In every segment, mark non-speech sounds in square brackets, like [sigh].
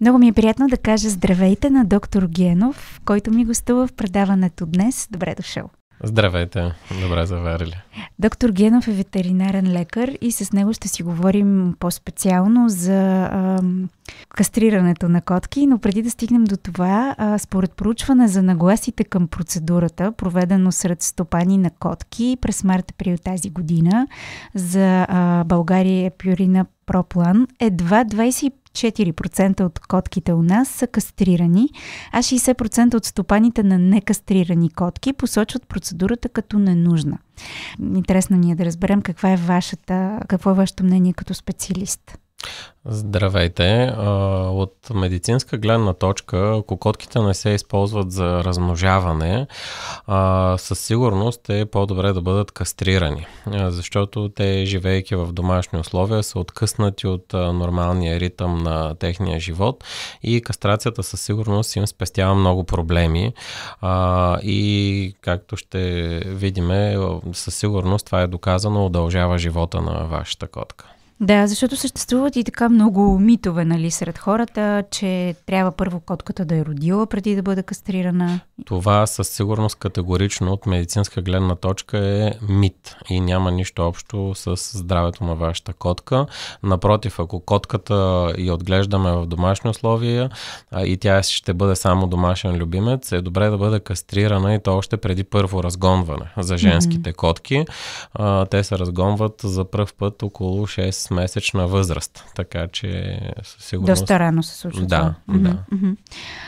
Много ми е приятно да кажа здравейте на доктор Генов, който ми гостува в предаването днес. Добре дошъл. Здравейте, добре заварили. Доктор Генов е ветеринарен лекар и с него ще си говорим по-специално за ам, кастрирането на котки, но преди да стигнем до това, а, според проучване за нагласите към процедурата, проведено сред стопани на котки през март-април тази година, за а, България е Пюрина Проплан, едва 25 4% от котките у нас са кастрирани, а 60% от стопаните на некастрирани котки посочват процедурата като ненужна. Интересно ни е да разберем каква е вашата, какво е вашето мнение като специалист. Здравейте! От медицинска гледна точка, ако котките не се използват за размножаване, със сигурност е по-добре да бъдат кастрирани, защото те, живеейки в домашни условия, са откъснати от нормалния ритъм на техния живот и кастрацията със сигурност им спестява много проблеми и, както ще видим, със сигурност това е доказано, удължава живота на вашата котка. Да, защото съществуват и така много митове нали, сред хората, че трябва първо котката да е родила преди да бъде кастрирана. Това със сигурност категорично от медицинска гледна точка е мит и няма нищо общо с здравето на вашата котка. Напротив, ако котката я отглеждаме в домашни условия и тя ще бъде само домашен любимец, е добре да бъде кастрирана и то още преди първо разгонване за женските mm-hmm. котки. те се разгонват за първ път около 6 месечна възраст, така че със сигурност... Доста рано се случва Да, да. Mm-hmm.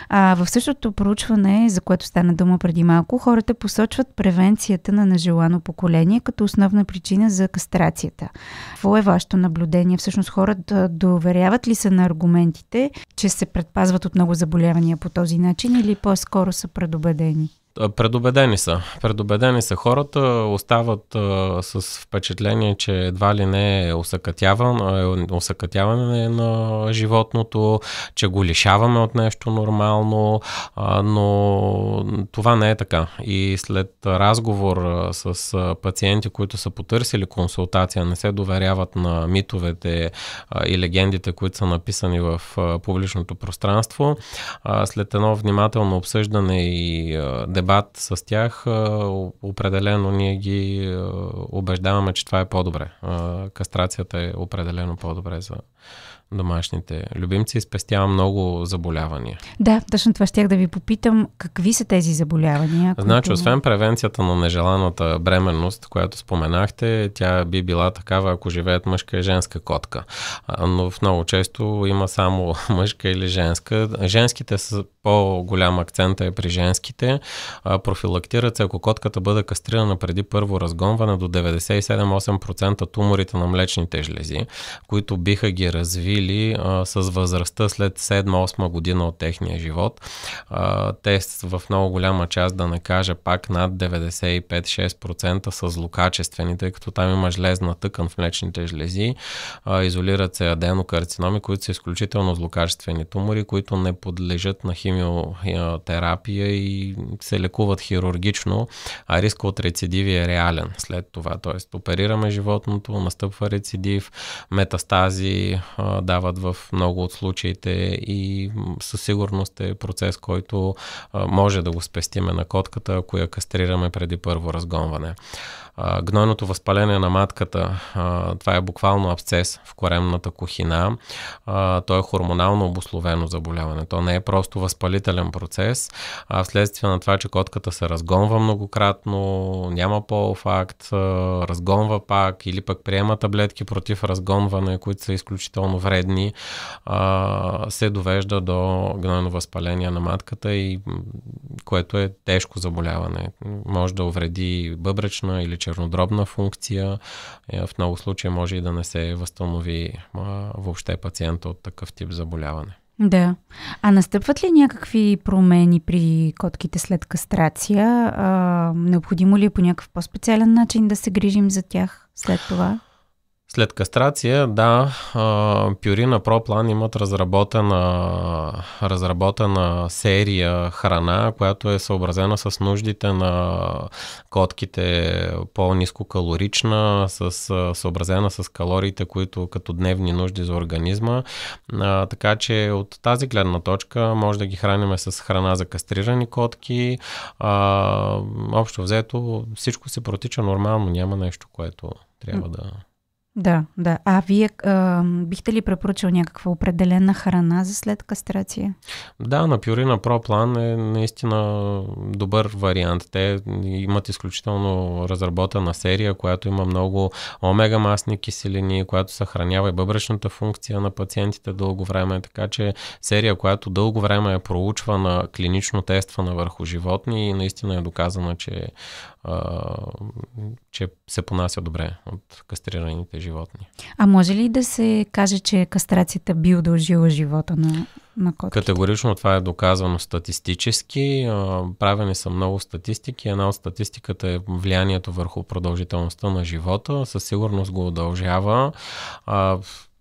А, в същото проучване, за което стана дума преди малко, хората посочват превенцията на нежелано поколение като основна причина за кастрацията. Какво е вашето наблюдение? Всъщност хората доверяват ли се на аргументите, че се предпазват от много заболявания по този начин или по-скоро са предубедени? Е, Предобедени са. Предобедени са хората, остават а, е, с впечатление, че едва ли не е, е усъкътяване, на животното, че го лишаваме от нещо нормално, а, но това не е така. И след разговор с пациенти, които са потърсили консултация, не се доверяват на митовете а, и легендите, които са написани в а, публичното пространство, а, след едно внимателно обсъждане и дебат дебат с тях, определено ние ги убеждаваме, че това е по-добре. Кастрацията е определено по-добре за, домашните любимци и спестява много заболявания. Да, точно това щях да ви попитам. Какви са тези заболявания? Които... Значи, освен превенцията на нежеланата бременност, която споменахте, тя би била такава, ако живеят мъжка и женска котка. Но в много често има само [laughs] мъжка или женска. Женските са по-голям акцент е при женските. Профилактират се, ако котката бъде кастрирана преди първо разгонване, до 97-8% туморите на млечните жлези, които биха ги развили или а, с възрастта след 7-8 година от техния живот. А, те в много голяма част, да не кажа пак, над 95-6% са злокачествени, тъй като там има железна тъкан в млечните жлези, а, изолират се аденокарциноми, които са изключително злокачествени тумори, които не подлежат на химиотерапия и се лекуват хирургично, а риска от рецидиви е реален след това. Тоест, оперираме животното, настъпва рецидив, метастази, дават в много от случаите и със сигурност е процес, който може да го спестиме на котката, ако я кастрираме преди първо разгонване. Гнойното възпаление на матката, това е буквално абсцес в коремната кухина. То е хормонално обословено заболяване. То не е просто възпалителен процес, а вследствие на това, че котката се разгонва многократно, няма по-факт, разгонва пак или пък приема таблетки против разгонване, които са изключително вредни вредни, а, се довежда до гнойно възпаление на матката и което е тежко заболяване. Може да увреди бъбречна или чернодробна функция. Е, в много случаи може и да не се възстанови а, въобще пациента от такъв тип заболяване. Да. А настъпват ли някакви промени при котките след кастрация? А, необходимо ли е по някакъв по-специален начин да се грижим за тях след това? След кастрация, да, пюри на ProPlan имат разработена, разработена серия храна, която е съобразена с нуждите на котките, по-низко калорична, с, съобразена с калориите, които като дневни нужди за организма. А, така че от тази гледна точка може да ги храним с храна за кастрирани котки. А, общо взето всичко се протича нормално, няма нещо, което трябва да... Да, да. А вие а, бихте ли препоръчал някаква определена храна за след кастрация? Да, на пюрина проплан е наистина добър вариант. Те имат изключително разработена серия, която има много омега масни киселини, която съхранява и бъбречната функция на пациентите дълго време. Така че серия, която дълго време е проучвана, клинично тествана върху животни и наистина е доказана, че, а, че се понася добре от кастрираните животни животни. А може ли да се каже, че кастрацията би удължила живота на, на котките? Категорично това е доказано статистически. Правени са много статистики. Една от статистиката е влиянието върху продължителността на живота. Със сигурност го удължава.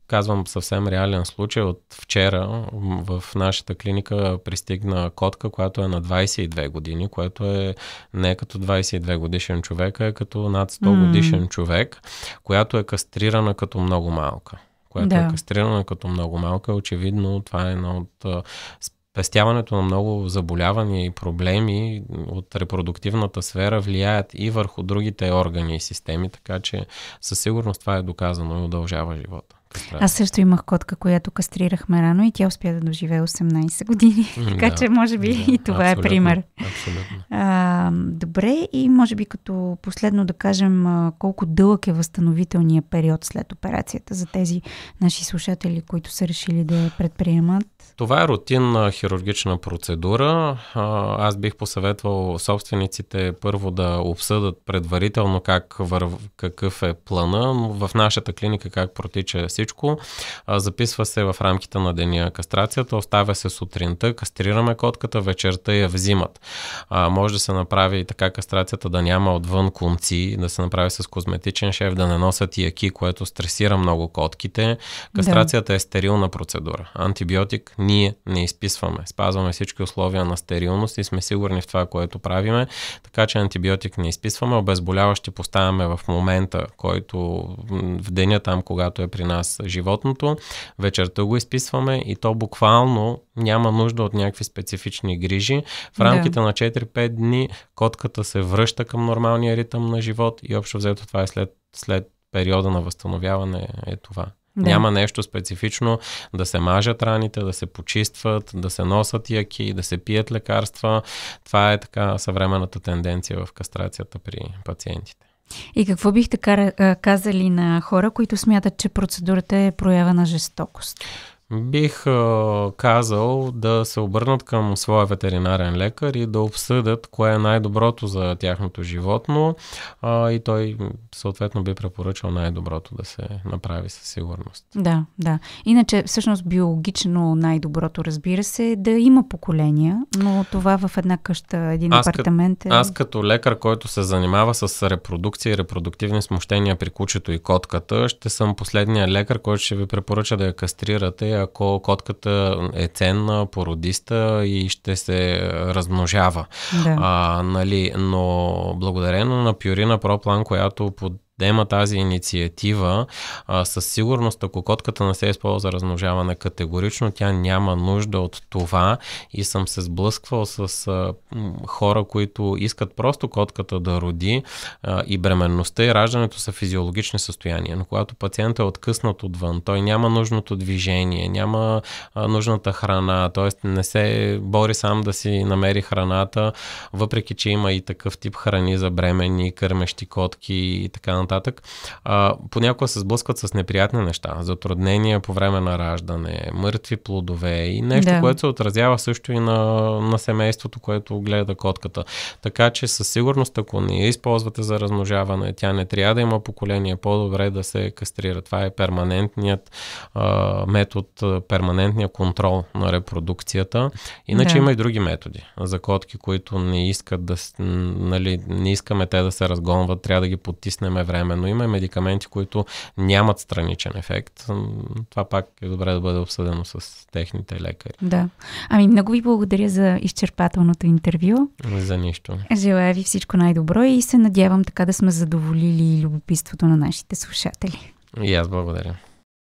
Казвам съвсем реален случай. От вчера в нашата клиника пристигна котка, която е на 22 години, което е не като 22 годишен човек, а е като над 100 mm. годишен човек, която е кастрирана като много малка. Която е да. е кастрирана като много малка. Очевидно това е едно от спестяването на много заболявания и проблеми от репродуктивната сфера влияят и върху другите органи и системи, така че със сигурност това е доказано и удължава живота. Страшно. Аз също имах котка, която кастрирахме рано и тя успя да доживее 18 години. така да, че, може би, да, и това е пример. Абсолютно. А, добре, и може би като последно да кажем а, колко дълъг е възстановителният период след операцията за тези наши слушатели, които са решили да я предприемат. Това е рутинна хирургична процедура. Аз бих посъветвал собствениците първо да обсъдат предварително как върв, какъв е плана, но в нашата клиника как протича всичко. Записва се в рамките на деня кастрацията, оставя се сутринта, кастрираме котката, вечерта я взимат. Може да се направи и така кастрацията да няма отвън конци, да се направи с козметичен шеф, да не носят яки, което стресира много котките. Кастрацията да. е стерилна процедура. Антибиотик ние не изписваме. Спазваме всички условия на стерилност и сме сигурни в това, което правиме, така че антибиотик не изписваме, обезболяващи поставяме в момента, който в деня там, когато е при нас животното, вечерта го изписваме и то буквално няма нужда от някакви специфични грижи. В рамките да. на 4-5 дни котката се връща към нормалния ритъм на живот и общо взето това е след, след периода на възстановяване е това. Да. Няма нещо специфично да се мажат раните, да се почистват, да се носят яки, да се пият лекарства. Това е така съвременната тенденция в кастрацията при пациентите. И какво бихте казали на хора, които смятат, че процедурата е проява на жестокост? Бих а, казал да се обърнат към своя ветеринарен лекар и да обсъдят кое е най-доброто за тяхното животно а, и той съответно би препоръчал най-доброто да се направи със сигурност. Да, да. Иначе всъщност биологично най-доброто разбира се е да има поколения, но това в една къща, един аз апартамент е... Аз като лекар, който се занимава с репродукция и репродуктивни смущения при кучето и котката, ще съм последния лекар, който ще ви препоръча да я кастрирате ако котката е ценна, породиста и ще се размножава. Да. А, нали, но благодарение на Пюрина Проплан, която под да има тази инициатива, а, със сигурност, ако котката не се използва за размножаване категорично, тя няма нужда от това и съм се сблъсквал с а, хора, които искат просто котката да роди а, и бременността и раждането са физиологични състояния. Но когато пациентът е откъснат отвън, той няма нужното движение, няма а, нужната храна, т.е. не се бори сам да си намери храната, въпреки че има и такъв тип храни за бремени, кърмещи котки и така нататък нататък, а, понякога се сблъскват с неприятни неща. Затруднения по време на раждане, мъртви плодове и нещо, да. което се отразява също и на, на семейството, което гледа котката. Така че със сигурност, ако не я използвате за размножаване, тя не трябва да има поколение, по-добре да се кастрира. Това е перманентният а, метод, перманентният контрол на репродукцията. Иначе да. има и други методи за котки, които не искат да, нали, не искаме те да се разгонват, трябва да ги потиснем време време, но има и медикаменти, които нямат страничен ефект. Това пак е добре да бъде обсъдено с техните лекари. Да. Ами много ви благодаря за изчерпателното интервю. За нищо. Желая ви всичко най-добро и се надявам така да сме задоволили любопитството на нашите слушатели. И аз благодаря.